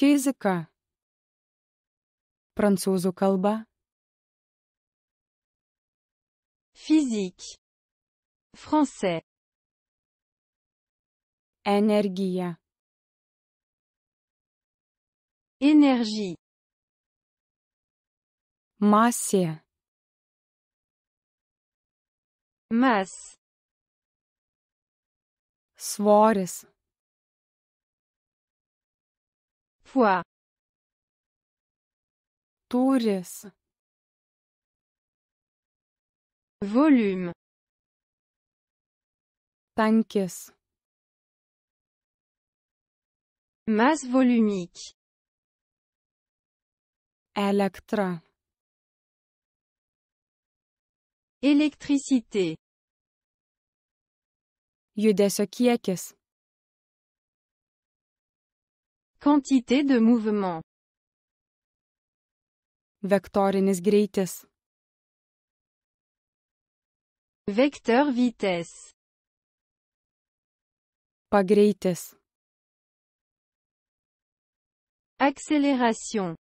Физика. Французу колба. Physique. Français. Энергия. Énergie. Массе. Masse. Сворис. poids volume tankis masse volumique electra électricité judesio Quantité de mouvement. Vektorinis greitis. Vecteur vitesse. Pagreitis. Accélération.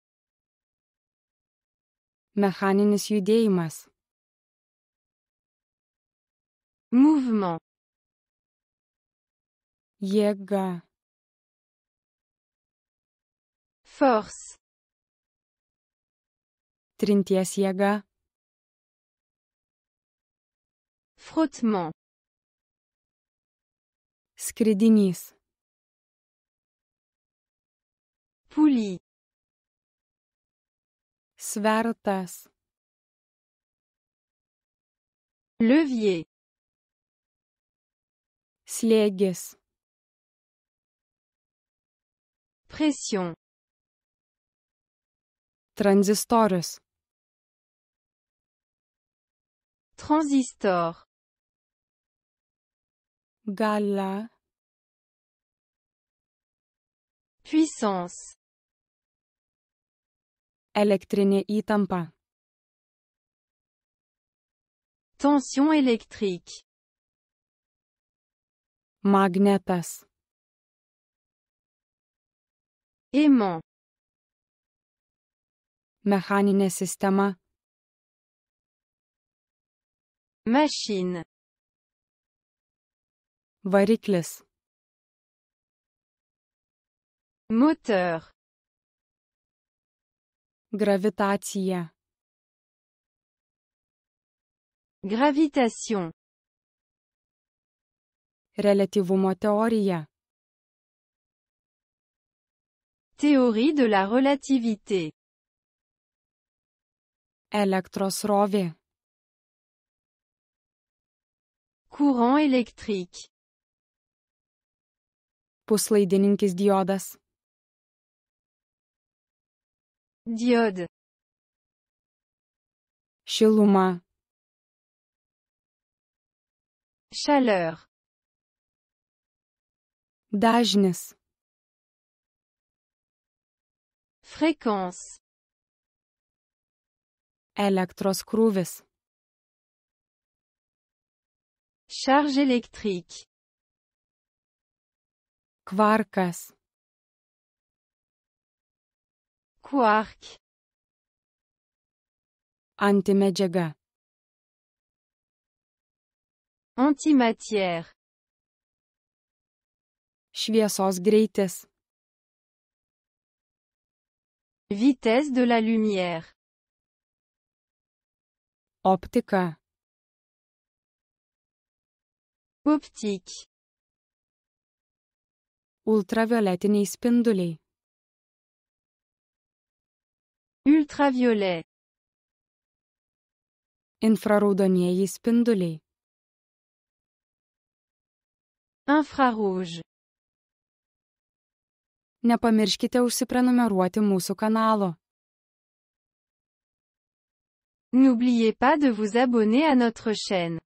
Mechaninis judėjimas. Mouvement. Jėga. Force. Frottement. Skridinis. Pouli. Svartas. Levier. Slégis. Pression. Transistors. Transistor. Gala. Puissance. Elektrinė Tension électrique. Magnetas. Aimant. mechaninė sistema. Machine. Variklis. Moteur. Gravitacija. Gravitation. Relativumo teorija. Théorie de la relativité. Elektros srovė. Courant électrique. Puslaidininkis diodas. Diode. Šiluma. Chaleur. Dažnis. Fréquence elektros krūvis. Charge électrique. Kvarkas. Quark. Antimedžiaga. Antimatière. Šviesos greitis. Vitesse de la lumière. Optika. Optik. Ultravioletiniai spinduliai. Ultraviolet. Infraraudonieji spinduliai. Infrarouge. Nepamirškite užsiprenumeruoti mūsų kanalo. N'oubliez pas de vous abonner à notre chaîne.